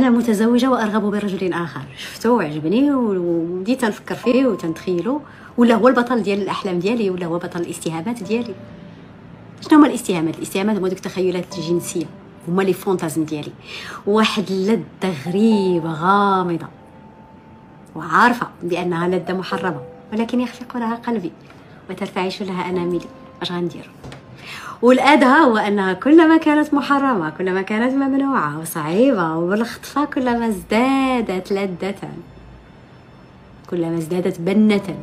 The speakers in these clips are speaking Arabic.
انا متزوجه وارغب برجل اخر شفتو وعجبني وبديت نفكر فيه وتنتخيلو ولا هو البطل ديال الاحلام ديالي ولا هو بطل الاستهامات ديالي شنو هما الاستهامات الاستهامات هما دوك التخيلات الجنسيه هما لي فونتازم ديالي واحد اللذه غريبه غامضه وعارفه بانها لذه محرمه ولكن يخفق لها قلبي وترتعش لها اناملي اش غندير والأدهى هو أنها كلما كانت محرمة كلما كانت ممنوعة وصعيبة وبالخطفة كلما ازدادت لذة كلما ازدادت بنة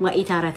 وإثارة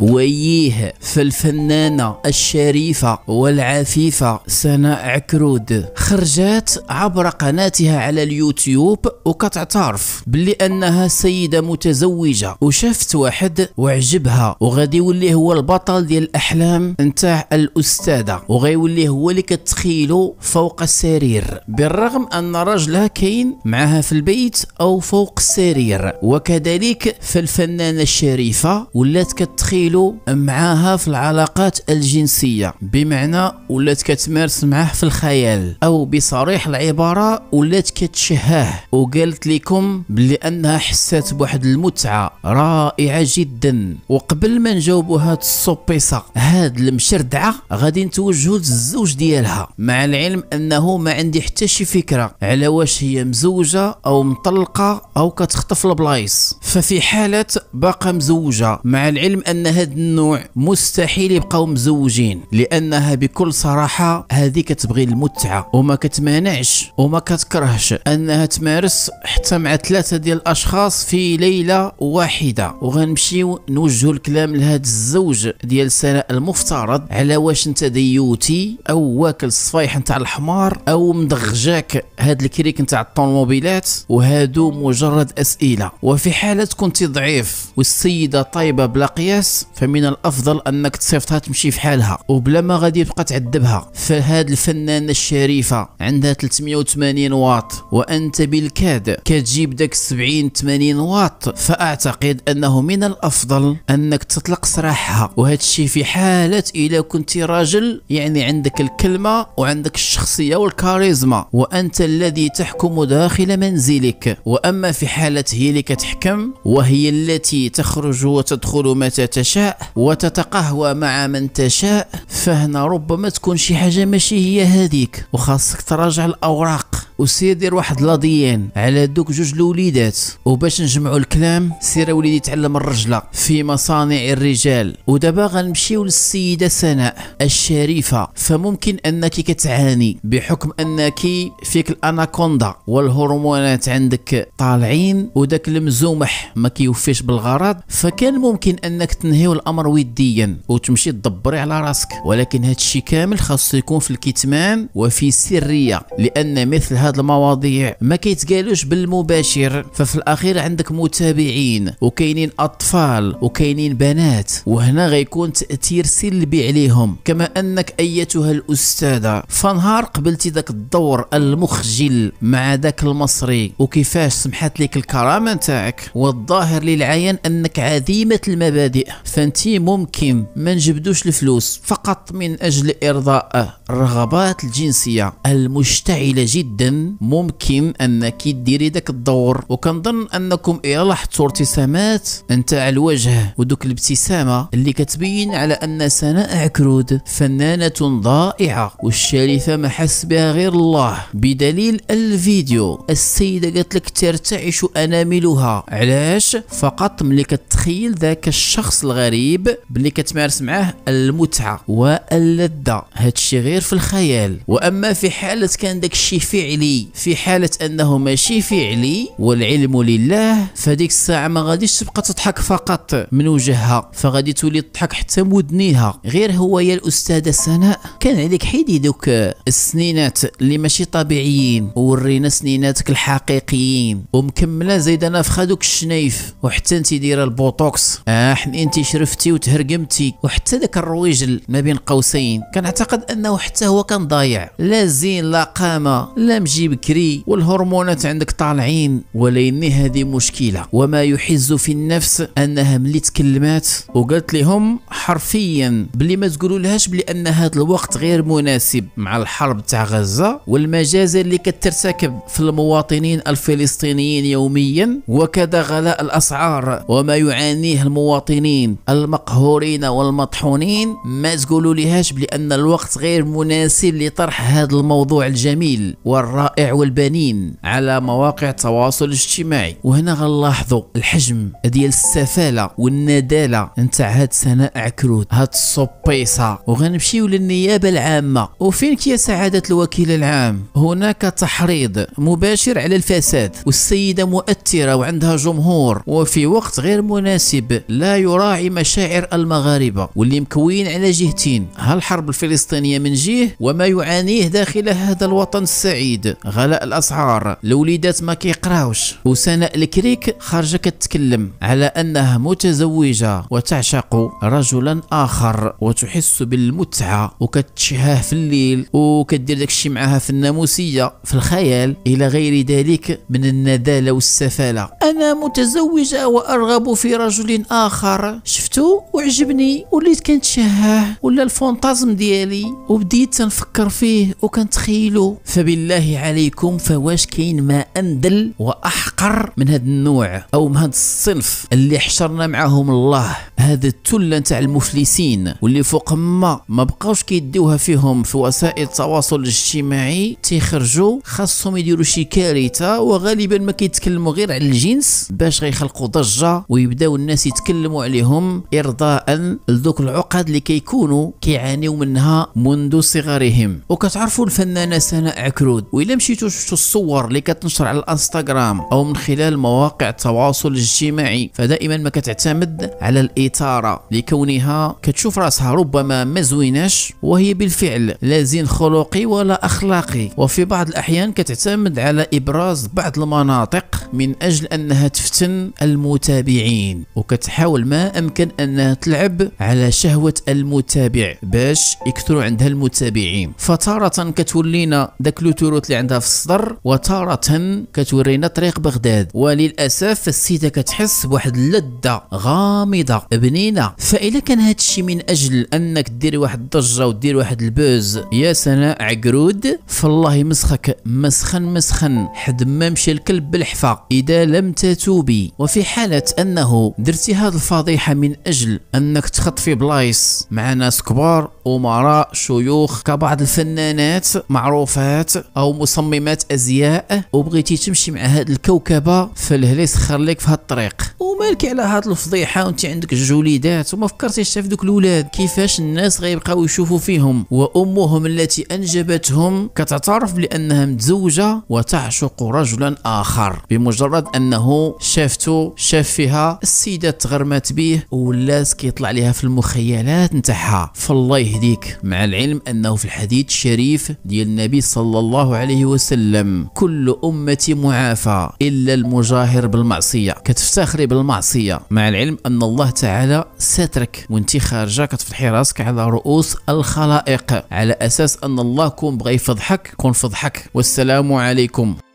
وييه في الفنانة الشريفة والعفيفة سناء عكرود خرجات عبر قناتها على اليوتيوب وكتعترف بلي أنها سيدة متزوجة وشفت واحد وعجبها وغادي يولي هو البطل ديال الأحلام نتاع الأستاذة يولي هو اللي كتخيلو فوق السرير بالرغم أن رجلها كاين معها في البيت أو فوق السرير وكذلك فالفنانة الشريفة ولات كتخيل يتعاملوا معاها في العلاقات الجنسية بمعنى ولات كتمارس معاه في الخيال او بصريح العبارة ولات كتشهاه وقالت لكم بلي انها حسات بواحد المتعة رائعة جدا وقبل ما نجاوبوا هاد الصبيصه هاد المشردعة غادي نتوجهوا للزوج ديالها مع العلم انه ما عندي حتى شي فكرة على واش هي مزوجة او مطلقة او كتخطف البلايص ففي حالة باقا مزوجة مع العلم ان هذا النوع مستحيل يبقاو مزوجين لانها بكل صراحه هذه كتبغي المتعه وما كتمانعش وما كتكرهش انها تمارس حتى مع ثلاثه ديال الاشخاص في ليله واحده وغنمشيو نوجهوا الكلام لهذا الزوج ديال سناء المفترض على واش انت ديوتي او واكل الصفايح نتاع الحمار او مدغجاك هاد الكريك نتاع الطوموبيلات وهادو مجرد اسئله وفي حاله كنت ضعيف والسيده طيبه بلا قياس فمن الافضل انك تصيفطها تمشي في حالها وبلا ما غادي يبقى تعذبها فهاد الفنانه الشريفه عندها 380 واط وانت بالكاد كتجيب داك 70 80 واط فاعتقد انه من الافضل انك تطلق سراحها وهذا الشيء في حاله اذا كنت راجل يعني عندك الكلمه وعندك الشخصيه والكاريزما وانت الذي تحكم داخل منزلك واما في حاله هي اللي كتحكم وهي التي تخرج وتدخل متى تشاء تشاء وتتقهوى مع من تشاء فهنا ربما تكون شي حاجة ماشي هي هذيك وخاصك تراجع الأوراق وسير دير واحد لاضيين على دوك جوج الوليدات وباش نجمعوا الكلام سير وليدي تعلم الرجله في مصانع الرجال ودابا غنمشيو للسيده سناء الشريفه فممكن انك كتعاني بحكم انك فيك الاناكوندا والهرمونات عندك طالعين وداك المزومح ما كيوفيش بالغرض فكان ممكن انك تنهيو الامر وديا وتمشي تدبري على راسك ولكن هادشي كامل خاصو يكون في الكتمان وفي السريه لان مثل هذا هاد المواضيع ما كيتقالوش بالمباشر ففي الاخير عندك متابعين وكاينين اطفال وكاينين بنات وهنا غيكون تاثير سلبي عليهم كما انك ايتها الاستاذه فنهار قبلتي ذاك الدور المخجل مع ذاك المصري وكيفاش سمحت لك الكرامه نتاعك والظاهر للعين انك عديمه المبادئ فانتي ممكن ما نجبدوش الفلوس فقط من اجل ارضاء الرغبات الجنسيه المشتعله جدا ممكن انك ديري داك الدور وكنظن انكم الا لاحظتوا ارتسامات نتاع الوجه ودوك الابتسامه اللي كتبين على ان سناء عكرود فنانه ضائعه والشريفه ما حس بها غير الله بدليل الفيديو السيده قالت لك ترتعش اناملها علاش فقط ملي كتخيل ذاك الشخص الغريب باللي كتمارس معاه المتعه واللذه هادشي غير في الخيال واما في حاله كان داكشي فعلي العلمي في حالة أنه ماشي فعلي والعلم لله فديك الساعة ما غاديش تبقى تضحك فقط من وجهها فغادي تولي تضحك حتى مدنيها غير هو يا الأستاذة سناء كان عليك حيدي دوك السنينات اللي ماشي طبيعيين وورينا سنيناتك الحقيقيين ومكملة أنا في خادوك الشنايف وحتى انت دايرة البوتوكس اه انت شرفتي وتهرقمتي وحتى ذاك الرويجل ما بين قوسين كنعتقد انه حتى هو كان ضايع لا زين لا قامة لا مجي تجي بكري والهرمونات عندك طالعين ولاني هذه مشكله وما يحز في النفس انها ملي تكلمات وقالت لهم حرفيا بلي ما تقولوا لهاش بلي ان هذا الوقت غير مناسب مع الحرب تاع غزه والمجازر اللي كترتكب في المواطنين الفلسطينيين يوميا وكذا غلاء الاسعار وما يعانيه المواطنين المقهورين والمطحونين ما تقولوا لهاش بلي ان الوقت غير مناسب لطرح هذا الموضوع الجميل والرائع الرائع والبنين على مواقع التواصل الاجتماعي وهنا غنلاحظوا الحجم ديال السفاله والنداله نتاع هاد سناء عكرود هاد الصبيصه وغنمشيو للنيابه العامه وفين يا سعاده الوكيل العام هناك تحريض مباشر على الفساد والسيده مؤثره وعندها جمهور وفي وقت غير مناسب لا يراعي مشاعر المغاربه واللي مكوين على جهتين هالحرب الفلسطينيه من جهه وما يعانيه داخل هذا الوطن السعيد غلاء الاسعار الوليدات ما كيقراوش وسناء الكريك خارجه كتكلم على انها متزوجه وتعشق رجلا اخر وتحس بالمتعه وكتشهاه في الليل وكدير داكشي معاها في الناموسيه في الخيال الى غير ذلك من النداله والسفاله انا متزوجه وارغب في رجل اخر شفتو وعجبني وليت كنتشهاه ولا الفونتازم ديالي وبديت تنفكر فيه وكنتخيلو فبالله عليكم فواش كاين ما اندل واحقر من هذا النوع او من هذا الصنف اللي حشرنا معاهم الله هذا التله نتاع المفلسين واللي فوق ما ما بقاوش كيديوها فيهم في وسائل التواصل الاجتماعي تيخرجوا خاصهم يديروا شي كارثه وغالبا ما كيتكلموا غير على الجنس باش غيخلقوا ضجه ويبداو الناس يتكلموا عليهم ارضاء لذوك العقد اللي كيكونوا كيعانيوا منها منذ صغرهم وكتعرفوا الفنانه سناء عكرود وإلا الا مشيتو شفتو الصور اللي كتنشر على الانستغرام او من خلال مواقع التواصل الاجتماعي فدائما ما كتعتمد على الاثاره لكونها كتشوف راسها ربما ما زويناش وهي بالفعل لا زين خلقي ولا اخلاقي وفي بعض الاحيان كتعتمد على ابراز بعض المناطق من اجل انها تفتن المتابعين وكتحاول ما امكن انها تلعب على شهوه المتابع باش يكثروا عندها المتابعين فتاره كتولينا داك اللي عندها في الصدر وتارة كتورينا طريق بغداد وللأسف السيدة كتحس بواحد اللذة غامضة بنينة فإذا كان هذا الشيء من أجل أنك ديري واحد الضجة ودير واحد البوز يا سناء عقرود فالله مسخك مسخن مسخن حد ما مشى الكلب بالحفا إذا لم تتوبي وفي حالة أنه درتي هذه الفضيحة من أجل أنك تخطفي بلايص مع ناس كبار أمراء شيوخ كبعض الفنانات معروفات أو مصممات ازياء وبغيتي تمشي مع هاد الكوكبه فالهلا يسخر لك في هاد الطريق ومالك على هاد الفضيحه وانت عندك وليدات وما فكرتيش في دوك الاولاد كيفاش الناس غيبقاو يشوفوا فيهم وامهم التي انجبتهم كتعترف بانها متزوجه وتعشق رجلا اخر بمجرد انه شافته شاف فيها السيده تغرمات به ولات كيطلع لها في المخيلات نتاعها فالله يهديك مع العلم انه في الحديث الشريف ديال النبي صلى الله عليه عليه وسلم كل أمتي معافى إلا المجاهر بالمعصية كتفتخري بالمعصية مع العلم أن الله تعالى سترك وانت خارجة كتفتحي راسك على رؤوس الخلائق على أساس أن الله كون بغى يفضحك كون فضحك والسلام عليكم